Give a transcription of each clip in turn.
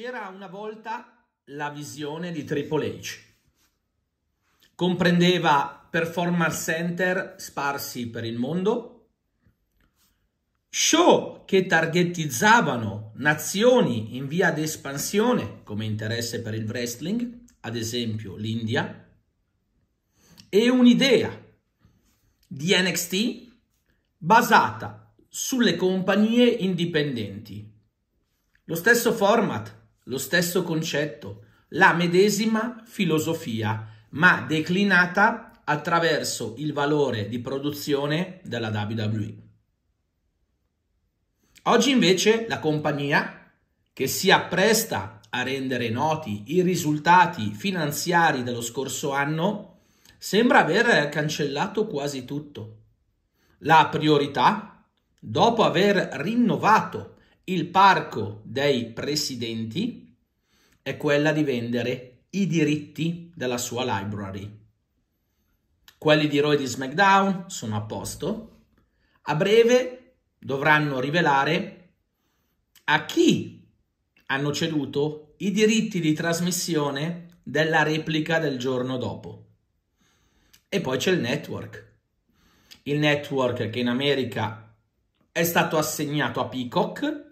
C'era una volta la visione di Triple H. Comprendeva performance center sparsi per il mondo, show che targetizzavano nazioni in via di espansione come interesse per il wrestling, ad esempio l'India, e un'idea di NXT basata sulle compagnie indipendenti. Lo stesso format lo stesso concetto, la medesima filosofia, ma declinata attraverso il valore di produzione della WWE. Oggi invece la compagnia, che si appresta a rendere noti i risultati finanziari dello scorso anno, sembra aver cancellato quasi tutto. La priorità, dopo aver rinnovato il parco dei presidenti, è quella di vendere i diritti della sua library. Quelli di Roy di SmackDown sono a posto. A breve dovranno rivelare a chi hanno ceduto i diritti di trasmissione della replica del giorno dopo. E poi c'è il network. Il network che in America è stato assegnato a Peacock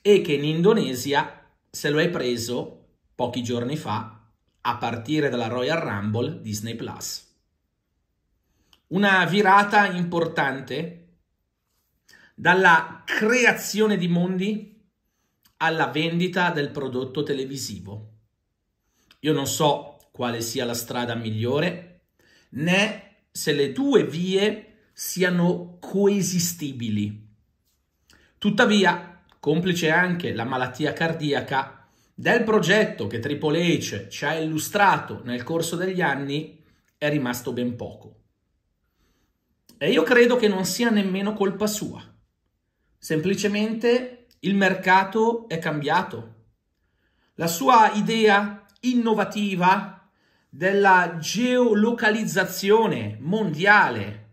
e che in Indonesia se lo hai preso pochi giorni fa a partire dalla Royal Rumble Disney Plus. Una virata importante dalla creazione di mondi alla vendita del prodotto televisivo. Io non so quale sia la strada migliore, né se le due vie siano coesistibili. Tuttavia, complice anche la malattia cardiaca del progetto che Triple H ci ha illustrato nel corso degli anni, è rimasto ben poco. E io credo che non sia nemmeno colpa sua. Semplicemente il mercato è cambiato. La sua idea innovativa della geolocalizzazione mondiale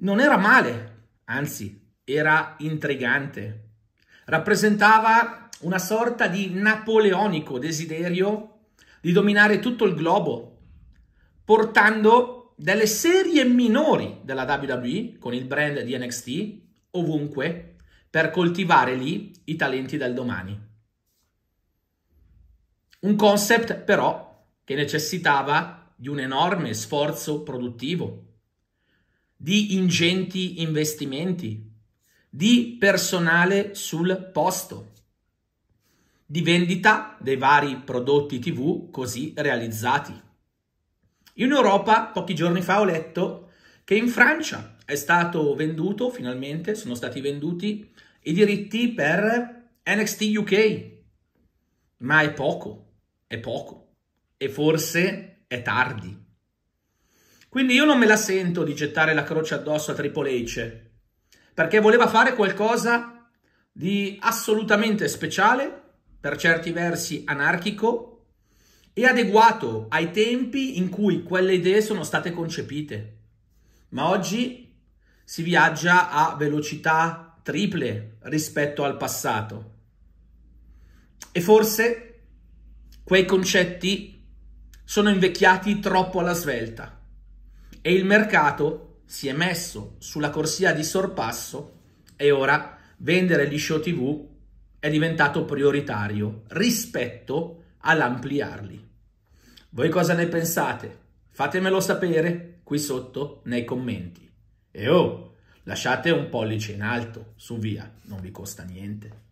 non era male, anzi era intrigante. Rappresentava una sorta di napoleonico desiderio di dominare tutto il globo, portando delle serie minori della WWE con il brand di NXT ovunque per coltivare lì i talenti del domani. Un concept però che necessitava di un enorme sforzo produttivo, di ingenti investimenti di personale sul posto, di vendita dei vari prodotti TV così realizzati. In Europa, pochi giorni fa ho letto che in Francia è stato venduto, finalmente sono stati venduti i diritti per NXT UK, ma è poco, è poco e forse è tardi. Quindi io non me la sento di gettare la croce addosso a Triple H, perché voleva fare qualcosa di assolutamente speciale, per certi versi anarchico, e adeguato ai tempi in cui quelle idee sono state concepite. Ma oggi si viaggia a velocità triple rispetto al passato. E forse quei concetti sono invecchiati troppo alla svelta e il mercato si è messo sulla corsia di sorpasso e ora vendere gli show TV è diventato prioritario rispetto all'ampliarli. Voi cosa ne pensate? Fatemelo sapere qui sotto nei commenti. E oh, lasciate un pollice in alto, su via, non vi costa niente.